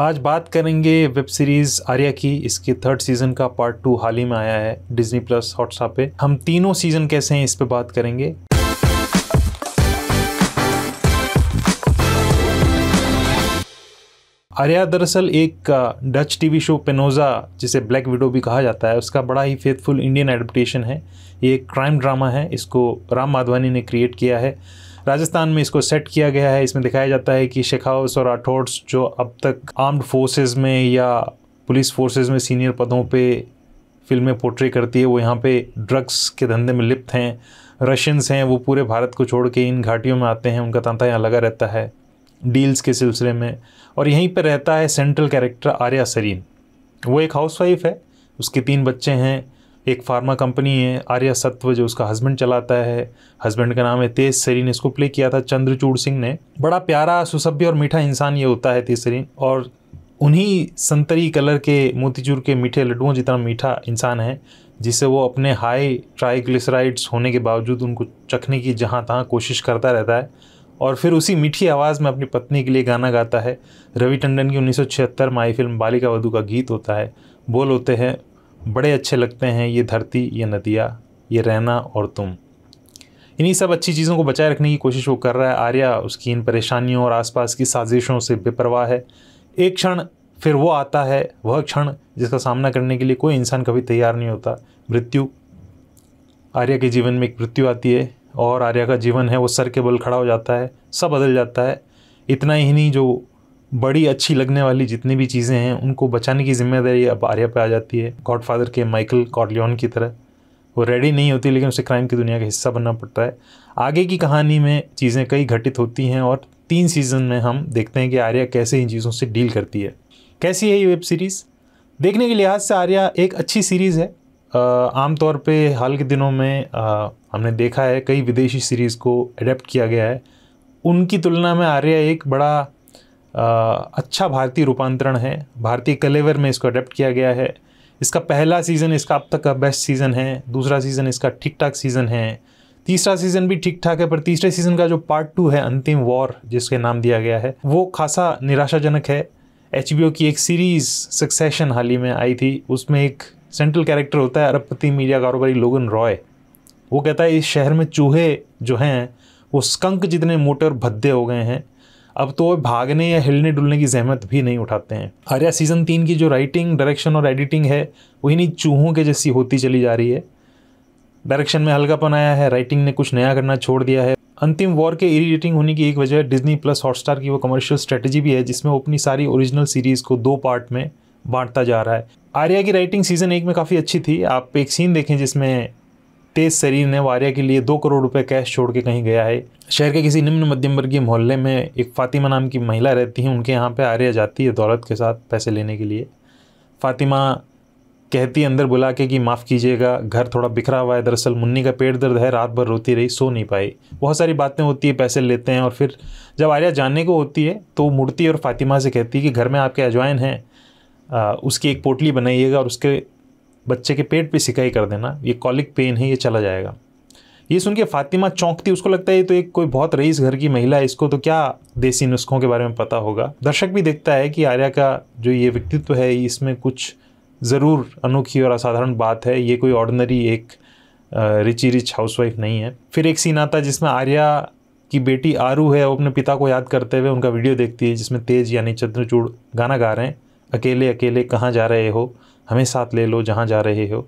आज बात करेंगे वेब सीरीज आर्या की इसके थर्ड सीजन का पार्ट टू हाल ही में आया है डिज्नी प्लस हॉटस्टार पे हम तीनों सीजन कैसे हैं इस पे बात करेंगे आर्या दरअसल एक डच टीवी शो पेनोजा जिसे ब्लैक विडो भी कहा जाता है उसका बड़ा ही फेथफुल इंडियन एडप्टेशन है ये एक क्राइम ड्रामा है इसको राम माधवानी ने क्रिएट किया है राजस्थान में इसको सेट किया गया है इसमें दिखाया जाता है कि शेखावस और राठौड़ जो अब तक आर्म्ड फोर्सेज में या पुलिस फोर्सेज में सीनियर पदों पे फिल्में पोर्ट्रे करती है वो यहाँ पे ड्रग्स के धंधे में लिप्त हैं रशियंस हैं वो पूरे भारत को छोड़ के इन घाटियों में आते हैं उनका तांता यहाँ लगा रहता है डील्स के सिलसिले में और यहीं पर रहता है सेंट्रल कैरेक्टर आर्या सरीन वो एक हाउसवाइफ है उसके तीन बच्चे हैं एक फार्मा कंपनी है आर्या सत्व जो उसका हस्बैंड चलाता है हस्बैंड का नाम है तेज सरीन इसको प्ले किया था चंद्रचूड़ सिंह ने बड़ा प्यारा सुसभ्य और मीठा इंसान ये होता है तेज सरीन और उन्हीं संतरी कलर के मोतीचूर के मीठे लड्डुओं जितना मीठा इंसान है जिसे वो अपने हाई ट्राइग्लिसराइड्स होने के बावजूद उनको चखने की जहाँ तहाँ कोशिश करता रहता है और फिर उसी मीठी आवाज़ में अपनी पत्नी के लिए गाना गाता है रवि टंडन की 1976 में आई फिल्म बालिका वधु का गीत होता है बोल होते हैं बड़े अच्छे लगते हैं ये धरती ये नदियाँ ये रहना और तुम इन्हीं सब अच्छी चीज़ों को बचाए रखने की कोशिश वो कर रहा है आर्या उसकी इन परेशानियों और आसपास की साजिशों से बेपरवाह है एक क्षण फिर वो आता है वह क्षण जिसका सामना करने के लिए कोई इंसान कभी तैयार नहीं होता मृत्यु आर्या के जीवन में एक मृत्यु आती है और आर्या का जीवन है वो सर के बल खड़ा हो जाता है सब बदल जाता है इतना ही नहीं जो बड़ी अच्छी लगने वाली जितनी भी चीज़ें हैं उनको बचाने की जिम्मेदारी अब आर्या पर आ जाती है गॉडफादर के माइकल कॉर्लियन की तरह वो रेडी नहीं होती लेकिन उसे क्राइम की दुनिया का हिस्सा बनना पड़ता है आगे की कहानी में चीज़ें कई घटित होती हैं और तीन सीज़न में हम देखते हैं कि आर्या कैसे इन चीज़ों से डील करती है कैसी है ये वेब सीरीज़ देखने के लिहाज से आर्या एक अच्छी सीरीज़ है आमतौर पे हाल के दिनों में आ, हमने देखा है कई विदेशी सीरीज़ को अडेप्ट किया गया है उनकी तुलना में आर्या एक बड़ा अच्छा भारतीय रूपांतरण है भारतीय कलेवर में इसको अडेप्ट किया गया है इसका पहला सीज़न इसका अब तक का बेस्ट सीज़न है दूसरा सीज़न इसका ठीक ठाक सीज़न है तीसरा सीज़न भी ठीक ठाक है पर तीसरे सीज़न का जो पार्ट टू है अंतिम वॉर जिसके नाम दिया गया है वो खासा निराशाजनक है एच की एक सीरीज़ सक्सेशन हाल ही में आई थी उसमें एक सेंट्रल कैरेक्टर होता है अरबपति मीडिया कारोबारी लोगन रॉय वो कहता है इस शहर में चूहे जो हैं वो स्कंक जितने मोटे और भद्दे हो गए हैं अब तो भागने या हिलने डुलने की जहमत भी नहीं उठाते हैं आर्या सीज़न तीन की जो राइटिंग डायरेक्शन और एडिटिंग है वो नहीं चूहों के जैसी होती चली जा रही है डायरेक्शन में हल्कापन आया है राइटिंग ने कुछ नया करना छोड़ दिया है अंतिम वॉर के इरिटेटिंग होने की एक वजह डिज्नी प्लस हॉटस्टार की वो कमर्शियल स्ट्रेटजी भी है जिसमें वो अपनी सारी ओरिजिनल सीरीज़ को दो पार्ट में बांटता जा रहा है आर्या की राइटिंग सीजन एक में काफ़ी अच्छी थी आप एक सीन देखें जिसमें तेज शरीर ने वारिया के लिए दो करोड़ रुपए कैश छोड़ के कहीं गया है शहर के किसी निम्न मध्यम वर्गीय मोहल्ले में एक फातिमा नाम की महिला रहती है उनके यहाँ पे आर्या जाती है दौलत के साथ पैसे लेने के लिए फातिमा कहती अंदर बुला के कि माफ़ कीजिएगा घर थोड़ा बिखरा हुआ है दरअसल मुन्नी का पेट दर्द है रात भर रोती रही सो नहीं पाई बहुत सारी बातें होती है पैसे लेते हैं और फिर जब आर्या जानने को होती है तो मुड़ती और फातिमा से कहती है कि घर में आपके अजवाइन हैं उसकी एक पोटली बनाइएगा और उसके बच्चे के पेट पे सिकाई कर देना ये कॉलिक पेन है ये चला जाएगा ये सुन के फातिमा चौंकती उसको लगता है ये तो एक कोई बहुत रईस घर की महिला है इसको तो क्या देसी नुस्खों के बारे में पता होगा दर्शक भी देखता है कि आर्या का जो ये व्यक्तित्व है इसमें कुछ ज़रूर अनोखी और असाधारण बात है ये कोई ऑर्डनरी एक रिची रिच हाउसवाइफ नहीं है फिर एक सीन आता है जिसमें आर्या की बेटी आरू है वो अपने पिता को याद करते हुए उनका वीडियो देखती है जिसमें तेज यानी चंद्रचूड़ गाना गा रहे हैं अकेले अकेले कहाँ जा रहे हो हमें साथ ले लो जहाँ जा रहे हो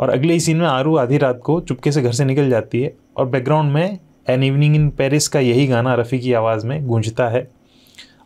और अगले ही सीन में आरू आधी रात को चुपके से घर से निकल जाती है और बैकग्राउंड में एन इवनिंग इन पेरिस का यही गाना रफ़ी की आवाज़ में गूंजता है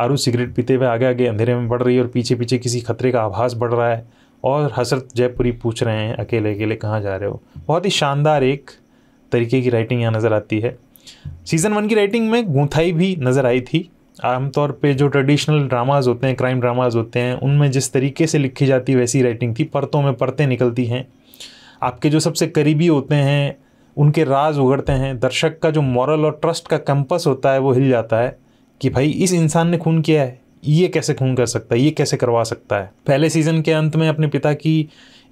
आरू सिगरेट पीते हुए आगे आगे अंधेरे में बढ़ रही है और पीछे पीछे किसी खतरे का आभास बढ़ रहा है और हसरत जयपुरी पूछ रहे हैं अकेले अकेले कहाँ जा रहे हो बहुत ही शानदार एक तरीके की राइटिंग यहाँ नज़र आती है सीज़न वन की राइटिंग में गूंथाई भी नज़र आई थी आमतौर पे जो ट्रेडिशनल ड्रामाज होते हैं क्राइम ड्रामाज होते हैं उनमें जिस तरीके से लिखी जाती है वैसी राइटिंग थी परतों में परतें निकलती हैं आपके जो सबसे करीबी होते हैं उनके राज उगड़ते हैं दर्शक का जो मॉरल और ट्रस्ट का कैंपस होता है वो हिल जाता है कि भाई इस इंसान ने खून किया है ये कैसे खून कर सकता है ये कैसे करवा सकता है पहले सीज़न के अंत में अपने पिता की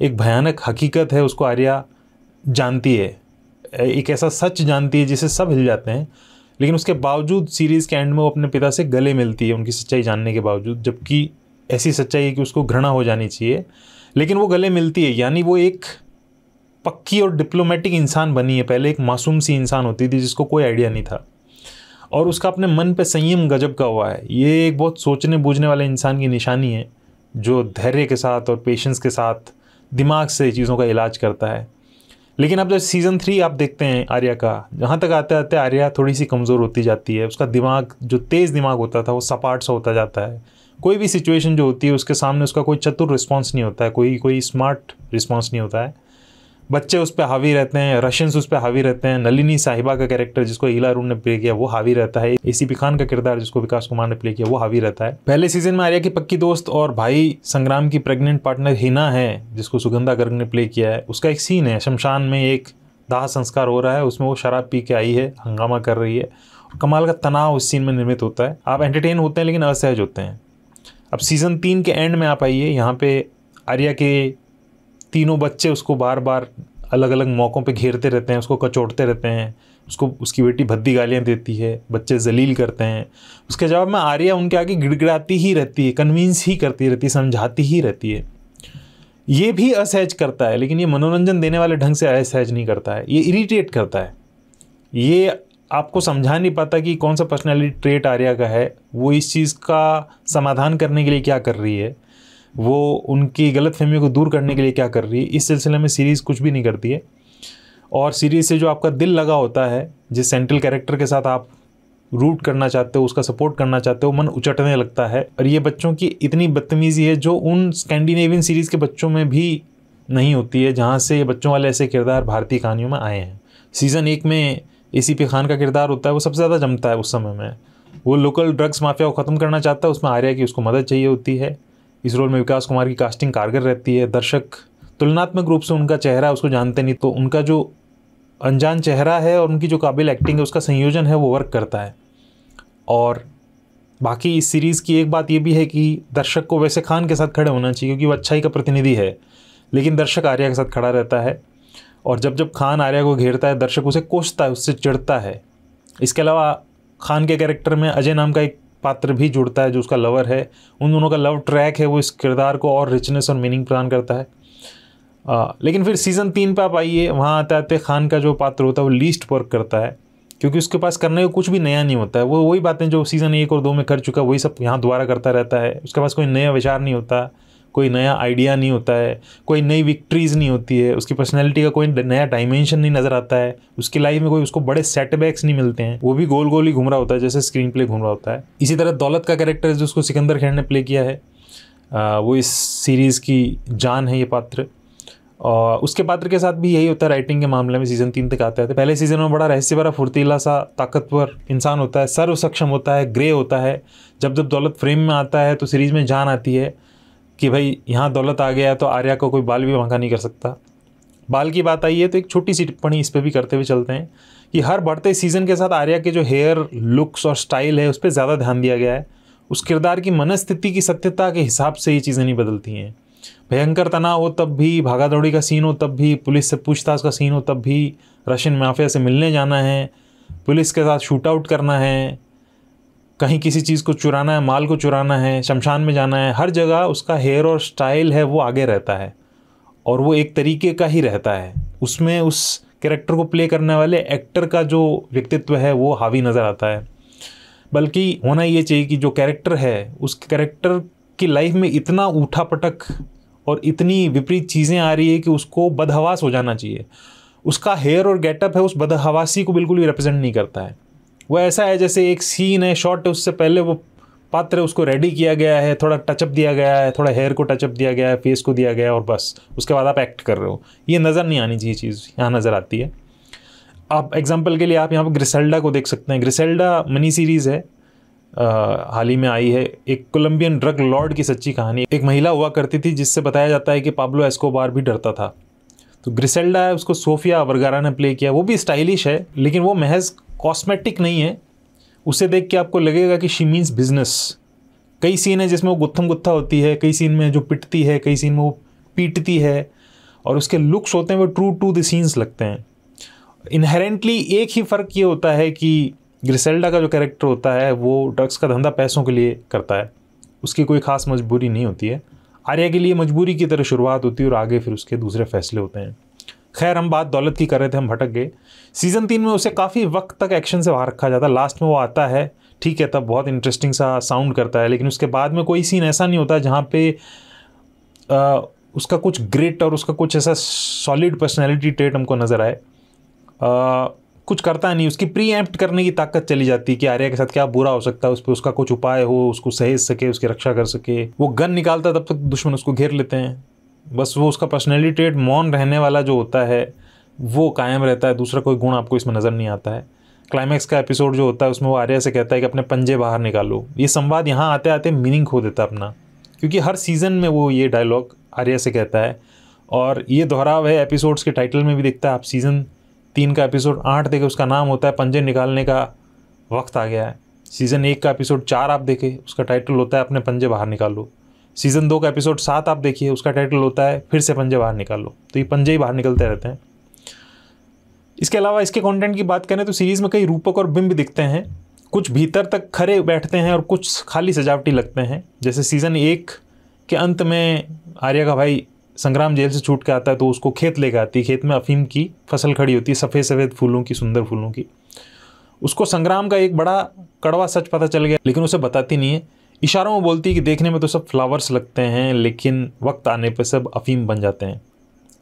एक भयानक हकीकत है उसको आर्या जानती है एक ऐसा सच जानती है जिसे सब हिल जाते हैं लेकिन उसके बावजूद सीरीज़ के एंड में वो अपने पिता से गले मिलती है उनकी सच्चाई जानने के बावजूद जबकि ऐसी सच्चाई है कि उसको घृणा हो जानी चाहिए लेकिन वो गले मिलती है यानी वो एक पक्की और डिप्लोमेटिक इंसान बनी है पहले एक मासूम सी इंसान होती थी जिसको कोई आइडिया नहीं था और उसका अपने मन पे संयम गजब का हुआ है ये एक बहुत सोचने बूझने वाले इंसान की निशानी है जो धैर्य के साथ और पेशेंस के साथ दिमाग से चीज़ों का इलाज करता है लेकिन अब जब सीज़न थ्री आप देखते हैं आर्या का जहाँ तक आते आते आर्या थोड़ी सी कमज़ोर होती जाती है उसका दिमाग जो तेज़ दिमाग होता था वो सपाट सा होता जाता है कोई भी सिचुएशन जो होती है उसके सामने उसका कोई चतुर रिस्पॉन्स नहीं होता है कोई कोई स्मार्ट रिस्पॉन्स नहीं होता है बच्चे उस पर हावी रहते हैं रशियंस उस पर हावी रहते हैं नलिनी साहिबा का कैरेक्टर जिसको हीला रून ने प्ले किया वो हावी रहता है ए पी खान का किरदार जिसको विकास कुमार ने प्ले किया वो हावी रहता है पहले सीजन में आर्या की पक्की दोस्त और भाई संग्राम की प्रेग्नेंट पार्टनर हिना है जिसको सुगंधा गर्ग ने प्ले किया है उसका एक सीन है शमशान में एक दाह संस्कार हो रहा है उसमें वो शराब पी के आई है हंगामा कर रही है कमाल का तनाव उस सीन में निर्मित होता है आप एंटरटेन होते हैं लेकिन असहज होते हैं अब सीज़न तीन के एंड में आप आइए यहाँ पे आर्या के तीनों बच्चे उसको बार बार अलग अलग मौक़ों पे घेरते रहते हैं उसको कचोटते रहते हैं उसको उसकी बेटी भद्दी गालियाँ देती है बच्चे जलील करते हैं उसके जवाब में आर्या उनके आगे गिड़गिड़ाती ही रहती है कन्विंस ही करती रहती है समझाती ही रहती है ये भी असहज करता है लेकिन ये मनोरंजन देने वाले ढंग से असहज नहीं करता है ये इरीटेट करता है ये आपको समझा नहीं पाता कि कौन सा पर्सनैलिटी ट्रेट आर्या का है वो इस चीज़ का समाधान करने के लिए क्या कर रही है वो उनकी गलत फहमियों को दूर करने के लिए क्या कर रही है इस सिलसिले में सीरीज़ कुछ भी नहीं करती है और सीरीज़ से जो आपका दिल लगा होता है जिस सेंट्रल कैरेक्टर के साथ आप रूट करना चाहते हो उसका सपोर्ट करना चाहते हो मन उचटने लगता है और ये बच्चों की इतनी बदतमीज़ी है जो उन स्कैंडिनेवियन सीरीज़ के बच्चों में भी नहीं होती है जहाँ से ये बच्चों वाले ऐसे किरदार भारतीय कहानियों में आए हैं सीज़न एक में ए सी पी खान का किरदार होता है वो सबसे ज़्यादा जमता है उस समय में वो लोकल ड्रग्स माफिया को ख़त्म करना चाहता है उसमें आर्या की उसको मदद चाहिए होती है इस रोल में विकास कुमार की कास्टिंग कारगर रहती है दर्शक तुलनात्मक रूप से उनका चेहरा उसको जानते नहीं तो उनका जो अनजान चेहरा है और उनकी जो काबिल एक्टिंग है उसका संयोजन है वो वर्क करता है और बाकी इस सीरीज़ की एक बात ये भी है कि दर्शक को वैसे खान के साथ खड़े होना चाहिए क्योंकि वो अच्छाई का प्रतिनिधि है लेकिन दर्शक आर्या के साथ खड़ा रहता है और जब जब खान आर्या को घेरता है दर्शक उसे कोसता है उससे चिढ़ता है इसके अलावा खान के कैरेक्टर में अजय नाम का एक पात्र भी जुड़ता है जो उसका लवर है उन दोनों का लव ट्रैक है वो इस किरदार को और रिचनेस और मीनिंग प्रदान करता है आ, लेकिन फिर सीज़न तीन पर आप आइए वहाँ आते आते खान का जो पात्र होता है वो लीस्ट वर्क करता है क्योंकि उसके पास करने को कुछ भी नया नहीं होता है वो वही बातें जो सीज़न एक और दो में कर चुका वही सब यहाँ दोबारा करता रहता है उसके पास कोई नया विचार नहीं होता कोई नया आइडिया नहीं होता है कोई नई विक्ट्रीज़ नहीं होती है उसकी पर्सनैलिटी का कोई नया डायमेंशन नहीं नज़र आता है उसकी लाइफ में कोई उसको बड़े सेटबैक्स नहीं मिलते हैं वो भी गोल गोल ही घूम रहा होता है जैसे स्क्रीन प्ले घूम रहा होता है इसी तरह दौलत का कैरेक्टर जो उसको सिकंदर खैर ने प्ले किया है आ, वो इस सीरीज़ की जान है ये पात्र और उसके पात्र के साथ भी यही होता है राइटिंग के मामले में सीज़न तीन तक आते आते पहले सीज़न में बड़ा रहस्य भरा फुर्तीला सा ताकतवर इंसान होता है सर्व सक्षम होता है ग्रे होता है जब जब दौलत फ्रेम में आता है तो सीरीज़ में जान आती है कि भाई यहाँ दौलत आ गया तो आर्या को कोई बाल भी वांका नहीं कर सकता बाल की बात आई है तो एक छोटी सी टिप्पणी इस पर भी करते हुए चलते हैं कि हर बढ़ते सीज़न के साथ आर्या के जो हेयर लुक्स और स्टाइल है उस पर ज़्यादा ध्यान दिया गया है उस किरदार की मनस्थिति की सत्यता के हिसाब से ये चीज़ें नहीं बदलती हैं भयंकर तनाव हो तब भी भागा दौड़ी का सीन हो तब भी पुलिस से पूछताछ का सीन हो तब भी रशियन माफिया से मिलने जाना है पुलिस के साथ शूट आउट करना है कहीं किसी चीज़ को चुराना है माल को चुराना है शमशान में जाना है हर जगह उसका हेयर और स्टाइल है वो आगे रहता है और वो एक तरीके का ही रहता है उसमें उस कैरेक्टर को प्ले करने वाले एक्टर का जो व्यक्तित्व है वो हावी नज़र आता है बल्कि होना ये चाहिए कि जो कैरेक्टर है उस कैरेक्टर की लाइफ में इतना उठा पटक और इतनी विपरीत चीज़ें आ रही है कि उसको बदहवास हो जाना चाहिए उसका हेयर और गेटअप है उस बदहवासी को बिल्कुल भी रिप्रेजेंट नहीं करता है वो ऐसा है जैसे एक सीन है शॉट उससे पहले वो पात्र उसको रेडी किया गया है थोड़ा टचअप दिया गया है थोड़ा हेयर को टचअप दिया गया है फेस को दिया गया है और बस उसके बाद आप एक्ट कर रहे हो ये नज़र नहीं आनी चाहिए चीज़ यहाँ नज़र आती है आप एग्जाम्पल के लिए आप यहाँ पर ग्रिसेल्डा को देख सकते हैं ग्रिसेल्डा मनी सीरीज़ है हाल ही में आई है एक कोलंबियन ड्रग लॉर्ड की सच्ची कहानी एक महिला हुआ करती थी जिससे बताया जाता है कि पाब्लो एस्कोबार भी डरता था तो ग्रिसेल्डा है उसको सोफिया वर्गारा ने प्ले किया वो भी स्टाइलिश है लेकिन वो महज कॉस्मेटिक नहीं है उसे देख के आपको लगेगा कि शी मीन्स बिजनेस कई सीन है जिसमें वो गुत्थम गुत्था होती है कई सीन में जो पिटती है कई सीन में वो पीटती है और उसके लुक्स होते हैं वो ट्रू टू द सीन्स लगते हैं इनहेरेंटली एक ही फ़र्क ये होता है कि ग्रिसेल्डा का जो कैरेक्टर होता है वो ड्रग्स का धंधा पैसों के लिए करता है उसकी कोई ख़ास मजबूरी नहीं होती है आर्या के लिए मजबूरी की तरह शुरुआत होती है और आगे फिर उसके दूसरे फैसले होते हैं खैर हम बात दौलत की कर रहे थे हम भटक गए सीज़न तीन में उसे काफ़ी वक्त तक एक्शन से बाहर रखा जाता है लास्ट में वो आता है ठीक है तब बहुत इंटरेस्टिंग सा साउंड करता है लेकिन उसके बाद में कोई सीन ऐसा नहीं होता जहाँ पे आ, उसका कुछ ग्रेट और उसका कुछ ऐसा सॉलिड पर्सनैलिटी ट्रेट हमको नज़र आए कुछ करता नहीं उसकी प्री एम्प्ट करने की ताकत चली जाती है कि आर्या के साथ क्या बुरा हो सकता है उस पर उसका कुछ उपाय हो उसको सहेज सके उसकी रक्षा कर सके वो गन निकालता तब तक दुश्मन उसको घेर लेते हैं बस वो उसका पर्सनैलिटी ट्रेट मौन रहने वाला जो होता है वो कायम रहता है दूसरा कोई गुण आपको इसमें नज़र नहीं आता है क्लाइमैक्स का एपिसोड जो होता है उसमें वो आर्या से कहता है कि अपने पंजे बाहर निकालो ये संवाद यहाँ आते आते मीनिंग खो देता अपना क्योंकि हर सीज़न में वो ये डायलॉग आर्या से कहता है और ये दोहराव है एपिसोड्स के टाइटल में भी दिखता है आप सीज़न तीन का एपिसोड आठ देखे उसका नाम होता है पंजे निकालने का वक्त आ गया है सीज़न एक का एपिसोड चार आप देखें उसका टाइटल होता है अपने पंजे बाहर निकालो सीज़न दो का एपिसोड सात आप देखिए उसका टाइटल होता है फिर से पंजे बाहर निकालो तो ये पंजे ही बाहर निकलते रहते हैं इसके अलावा इसके कंटेंट की बात करें तो सीरीज़ में कई रूपक और बिंब दिखते हैं कुछ भीतर तक खरे बैठते हैं और कुछ खाली सजावटी लगते हैं जैसे सीज़न एक के अंत में आर्या का भाई संग्राम जेल से छूट के आता है तो उसको खेत लेकर आती है खेत में अफीम की फसल खड़ी होती है सफ़ेद सफ़ेद फूलों की सुंदर फूलों की उसको संग्राम का एक बड़ा कड़वा सच पता चल गया लेकिन उसे बताती नहीं है इशारों में बोलती है कि देखने में तो सब फ्लावर्स लगते हैं लेकिन वक्त आने पर सब अफीम बन जाते हैं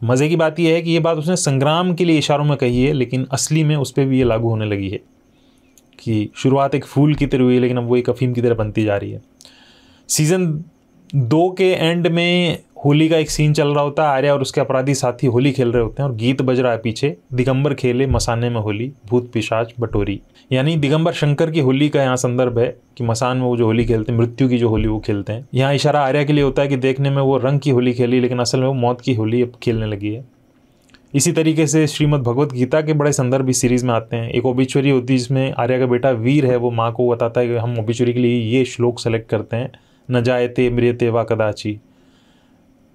मज़े की बात यह है कि ये बात उसने संग्राम के लिए इशारों में कही है लेकिन असली में उस पर भी ये लागू होने लगी है कि शुरुआत एक फूल की तरह हुई है लेकिन अब वो एक अफीम की तरह बनती जा रही है सीज़न दो के एंड में होली का एक सीन चल रहा होता है आर्या और उसके अपराधी साथी होली खेल रहे होते हैं और गीत बज रहा है पीछे दिगंबर खेले मसाने में होली भूत पिशाच बटोरी यानी दिगंबर शंकर की होली का यहाँ संदर्भ है कि मसान में वो जो होली खेलते हैं मृत्यु की जो होली वो खेलते हैं यहाँ इशारा आर्या के लिए होता है कि देखने में वो रंग की होली खेली लेकिन असल में वो मौत की होली अब खेलने लगी है इसी तरीके से श्रीमद भगवत गीता के बड़े संदर्भ इस सीरीज़ में आते हैं एक ओबिचुरी होती है जिसमें आर्या का बेटा वीर है वो माँ को बताता है कि हम ओबिचुरी के लिए ये श्लोक सेलेक्ट करते हैं न जायते मृत वा कदाची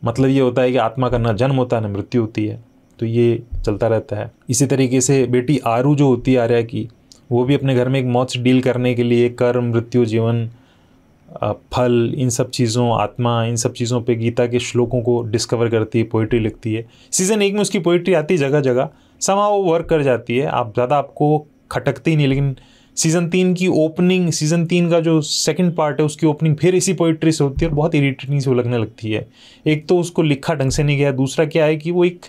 मतलब ये होता है कि आत्मा का ना जन्म होता है ना मृत्यु होती है तो ये चलता रहता है इसी तरीके से बेटी आरू जो होती है आर्या की वो भी अपने घर में एक मौत से डील करने के लिए कर्म मृत्यु जीवन फल इन सब चीज़ों आत्मा इन सब चीज़ों पे गीता के श्लोकों को डिस्कवर करती है पोइट्री लिखती है सीज़न एक में उसकी पोइट्री आती है जगह जगह समा वो वर्क कर जाती है आप ज़्यादा आपको खटकती ही नहीं लेकिन सीज़न तीन की ओपनिंग सीज़न तीन का जो सेकंड पार्ट है उसकी ओपनिंग फिर इसी पोइट्री से होती है और बहुत इरीटेटिंग से लगने लगती है एक तो उसको लिखा ढंग से नहीं गया दूसरा क्या है कि वो एक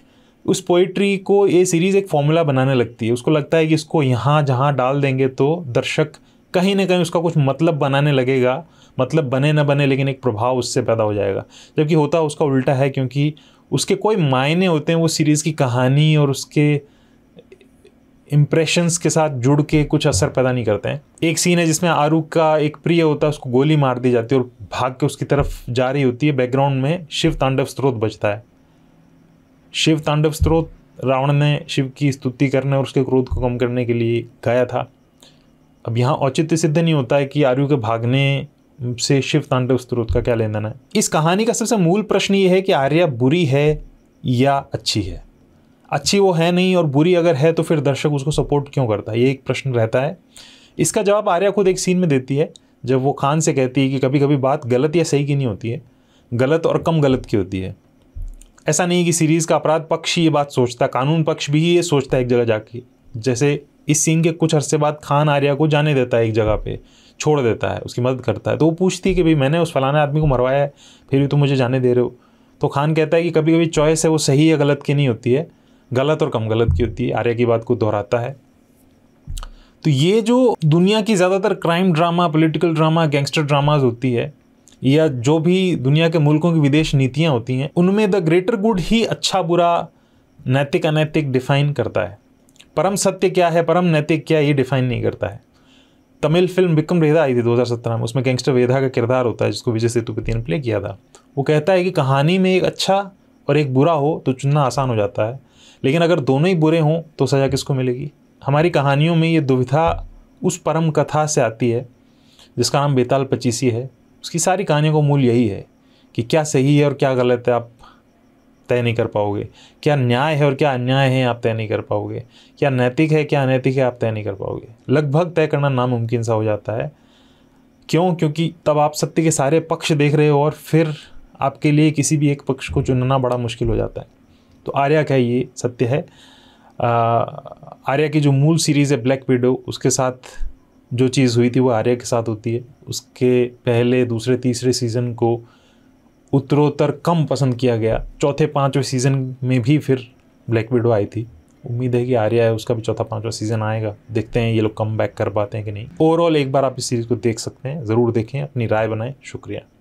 उस पोइट्री को ये सीरीज़ एक फॉर्मूला बनाने लगती है उसको लगता है कि इसको यहाँ जहाँ डाल देंगे तो दर्शक कहीं ना कहीं उसका कुछ मतलब बनाने लगेगा मतलब बने ना बने लेकिन एक प्रभाव उससे पैदा हो जाएगा जबकि होता उसका उल्टा है क्योंकि उसके कोई मायने होते हैं वो सीरीज़ की कहानी और उसके इम्प्रेशंस के साथ जुड़ के कुछ असर पैदा नहीं करते हैं एक सीन है जिसमें आरू का एक प्रिय होता है उसको गोली मार दी जाती है और भाग के उसकी तरफ जा रही होती है बैकग्राउंड में शिव तांडव स्त्रोत बचता है शिव तांडव स्त्रोत रावण ने शिव की स्तुति करने और उसके क्रोध को कम करने के लिए गाया था अब यहाँ औचित्य सिद्ध नहीं होता है कि आर्यु के भागने से शिव तांडव स्त्रोत का क्या लेन है इस कहानी का सबसे मूल प्रश्न ये है कि आर्या बुरी है या अच्छी है अच्छी वो है नहीं और बुरी अगर है तो फिर दर्शक उसको सपोर्ट क्यों करता है ये एक प्रश्न रहता है इसका जवाब आर्या खुद एक सीन में देती है जब वो खान से कहती है कि कभी कभी बात गलत या सही की नहीं होती है गलत और कम गलत की होती है ऐसा नहीं कि सीरीज़ का अपराध पक्ष ही ये बात सोचता है कानून पक्ष भी ये सोचता है एक जगह जाके जैसे इस सीन के कुछ अरसे बाद खान आर्या को जाने देता है एक जगह पे छोड़ देता है उसकी मदद करता है तो वो पूछती है कि भाई मैंने उस फलाने आदमी को मरवाया है फिर भी तुम मुझे जाने दे रहे हो तो खान कहता है कि कभी कभी चॉइस है वो सही या गलत की नहीं होती है गलत और कम गलत की होती है आर्या की बात को दोहराता है तो ये जो दुनिया की ज़्यादातर crime drama political drama gangster dramas होती है या जो भी दुनिया के मुल्कों की विदेश नीतियाँ होती हैं उनमें द ग्रेटर गुड ही अच्छा बुरा नैतिक अनैतिक डिफाइन करता है परम सत्य क्या है परम नैतिक क्या ये डिफाइन नहीं करता है तमिल फिल्म विक्रम रेधा आई थी 2017 में उसमें गैंगस्टर वेधा का किरदार होता है जिसको विजय सेतुपति ने प्ले किया था वो कहता है कि कहानी में एक अच्छा और एक बुरा हो तो चुनना आसान हो जाता है लेकिन अगर दोनों ही बुरे हों तो सज़ा किसको मिलेगी हमारी कहानियों में ये दुविधा उस परम कथा से आती है जिसका नाम बेताल पचीसी है उसकी सारी कहानियों का मूल यही है कि क्या सही है और क्या गलत है आप तय नहीं कर पाओगे क्या न्याय है और क्या अन्याय है आप तय नहीं कर पाओगे क्या नैतिक है क्या अनैतिक है आप तय नहीं कर पाओगे लगभग तय करना नामुमकिन सा हो जाता है क्यों क्योंकि तब आप सत्य के सारे पक्ष देख रहे हो और फिर आपके लिए किसी भी एक पक्ष को चुनना बड़ा मुश्किल हो जाता है तो आर्या का ये सत्य है आर्या की जो मूल सीरीज़ है ब्लैक विडो उसके साथ जो चीज़ हुई थी वो आर्या के साथ होती है उसके पहले दूसरे तीसरे सीज़न को उत्तरोत्तर कम पसंद किया गया चौथे पाँचवें सीज़न में भी फिर ब्लैक विडो आई थी उम्मीद है कि आर्या है उसका भी चौथा पाँचवा सीज़न आएगा देखते हैं ये लोग कम बैक कर पाते हैं कि नहीं ओवरऑल एक बार आप इस सीरीज़ को देख सकते हैं ज़रूर देखें अपनी राय बनाएं शुक्रिया